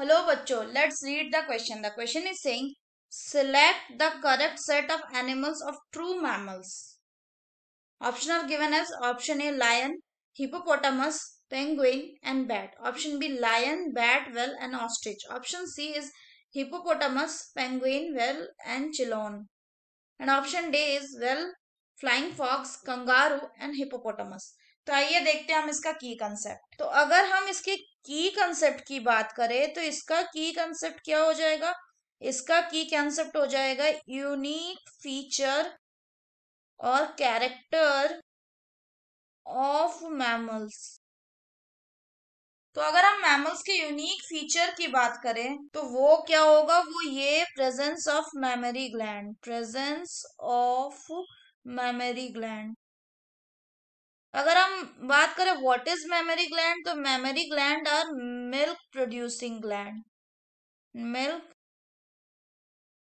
Hello bacho, let's read the question. The question is saying select the correct set of animals of true mammals. Option are given as option A lion, hippopotamus, penguin and bat. Option B lion, bat, whale and ostrich. Option C is hippopotamus, penguin, whale and chelon. And option D is well, flying fox, kangaroo and hippopotamus. तो आइए देखते हैं हम इसका की concept तो अगर हम इसके की कंसेप्ट की बात करें तो इसका की कंसेप्ट क्या हो जाएगा इसका की कंसेप्ट हो जाएगा यूनिक फीचर और कैरेक्टर ऑफ मैमल्स तो अगर हम मैमल्स के यूनिक फीचर की बात करें तो वो क्या होगा वो ये presence of mammary gland presence of mammary gland अगर हम बात करें व्हाट इज मेमोरी ग्लैंड तो mammary gland are milk producing gland milk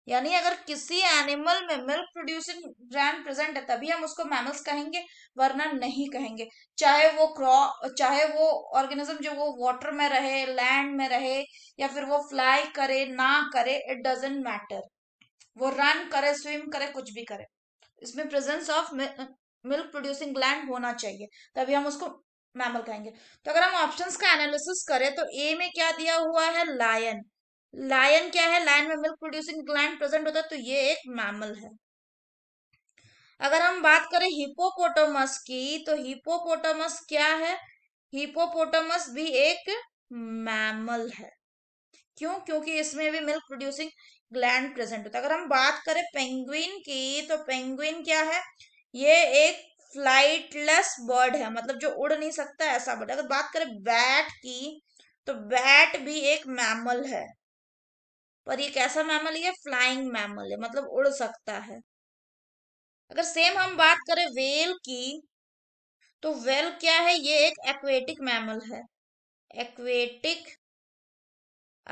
यानी अगर किसी एनिमल में मिल्क प्रोड्यूसिंग ग्लैंड प्रेजेंट है तभी हम उसको मैमल्स कहेंगे वरना नहीं कहेंगे चाहे वो क्रॉ चाहे वो ऑर्गेनिज्म जो वो वाटर में रहे लैंड में रहे या फिर वो फ्लाई करे ना करे इट डजेंट मैटर वो रन करे स्विम करे कुछ भी करे इसमें presence of milk producing gland होना चाहिए तभी हम उसको मैमल कहेंगे तो अगर हम ऑप्शंस का एनालिसिस करें तो ए में क्या दिया हुआ है लायन लायन क्या है लायन में मिल्क प्रोड्यूसिंग ग्लैंड प्रेजेंट होता है तो ये एक मैमल है अगर हम बात करें हिपोपोटोमस की तो हिपोपोटोमस क्या है हिपोपोटोमस भी एक मैमल है क्यों क्योंकि इसमें भी मिल्क प्रोड्यूसिंग ग्लैंड प्रेजेंट होता है अगर हम बात करें पेंगुइन की तो पेंगुइन क्या है ये एक फ्लाइटलेस बर्ड है मतलब जो उड़ नहीं सकता ऐसा बर्ड अगर बात करें बैट की तो बैट भी एक मैमल है पर ये कैसा मैमल ये फ्लाइंग मैमल है मतलब उड़ सकता है अगर सेम हम बात करें वेल की तो वेल क्या है ये एक एक्वेटिक मैमल है एक्वेटिक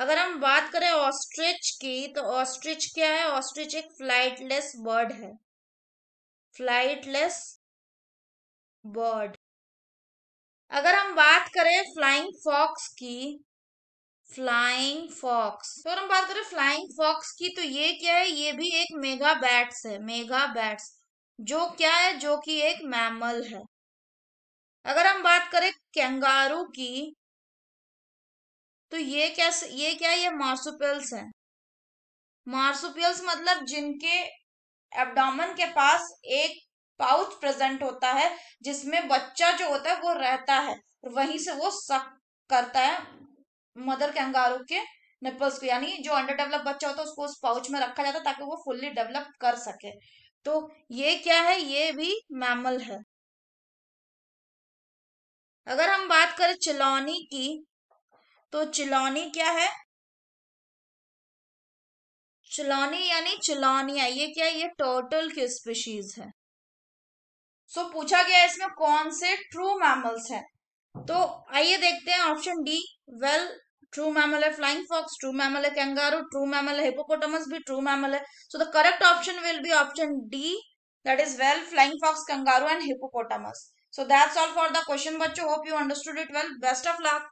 अगर हम बात करें ऑस्ट्रिच की तो ऑस्ट्रिच क्या है ऑस्ट्रिच एक फ्लाइटलेस बर्ड है फ्लाइटलेस बर्ड अगर हम बात करें फ्लाइंग फॉक्स की फ्लाइंग फॉक्स तो हम बात करें फ्लाइंग फॉक्स की तो ये क्या है ये भी एक मेगा बैट्स है मेगा बैट्स जो क्या है जो कि एक मैमल है अगर हम बात करें कैंगारू की तो ये क्या ये क्या ये मार्सुपियल्स है मार्सुपियल्स मतलब जिनके एब्डोमन के पास एक पाउच प्रेजेंट होता है जिसमें बच्चा जो होता है वो रहता है वहीं से वो सक करता है मदर कैंगारू के निपल्स को यानी जो अंडर डेवलप बच्चा होता है उसको उस पाउच में रखा जाता है ताकि वो फुल्ली डेवलप कर सके तो ये क्या है ये भी मैमल है अगर हम बात करें चिलौनी की तो चिलौनी क्या है चुलानी यानी चुलानिया ये क्या ये टर्टल की स्पीशीज है सो so, पूछा गया इसमें कौन से ट्रू मैमल्स हैं तो आइए देखते हैं option D whale true mammal है फ्लाइंग फॉक्स ट्रू मैमल है कैंगारू ट्रू मैमल है हिपोपोटमस भी ट्रू मैमल है so the correct option will be option D that is whale flying fox kangaroo and hippopotamus so that's all for the question बच्चों hope you understood it well best of luck